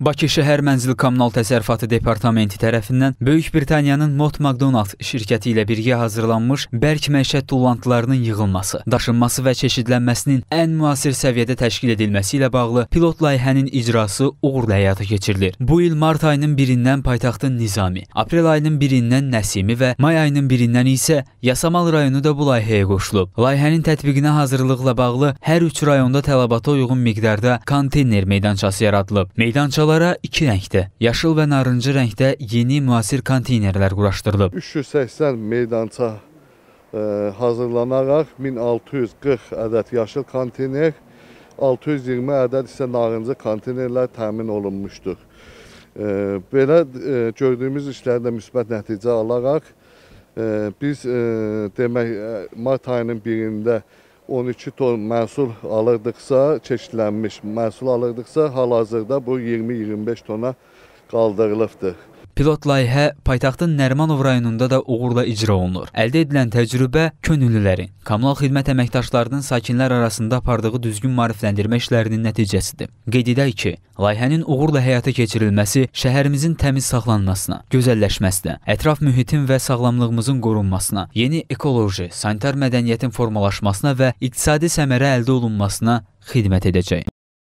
Bakı Şəhər Mənzil Kommunal Təsərrüfatı Departamenti tərəfindən Böyük Britaniyanın Mott McDonald şirkəti ilə birgə hazırlanmış bərk məişət tullantılarının yığılması, daşınması və çeşidlənməsinin ən müasir səviyyədə təşkil edilməsi ilə bağlı pilot layihənin icrası uğurla həyata keçirilir. Bu il mart ayının 1-dən paytaxtın Nizami, aprel ayının 1-dən Nəsimi və may ayının 1-dən isə Yasamal rayonu da bu layihəyə qoşulub. Layihənin tətbiqinə hazırlıqla bağlı hər üç rayonda tələbata uyğun miqdarda konteyner meydançası yaradılıb. Meydança Mağazalara iki rəngdə, yaşıl və narıncı rəngdə yeni müasir konteynerlər quraşdırılıb. 380 meydança ə, hazırlanaraq 1640 ədəd yaşıl konteyner, 620 ədəd isə narıncı konteynerlər təmin olunmuşdur. Ə, e, belə ə, e, gördüyümüz işlərdə müsbət nəticə alaraq ə, e, biz ə, demək mart ayının birində 12 ton məhsul alırdıqsa, çeşidlənmiş məhsul alırdıqsa, hal-hazırda bu 20-25 tona qaldırılıbdır. Pilot layihə paytaxtın Nərmanov rayonunda da uğurla icra olunur. Əldə edilən təcrübə könüllülərin, kommunal xidmət əməkdaşlarının sakinlər arasında apardığı düzgün maarifləndirmə işlərinin nəticəsidir. Qeyd edək ki, layihənin uğurla həyata keçirilməsi şəhərimizin təmiz saxlanmasına, gözəlləşməsinə, ətraf mühitin və sağlamlığımızın qorunmasına, yeni ekoloji, sanitar mədəniyyətin formalaşmasına və iqtisadi səmərə əldə olunmasına xidmət edəcək.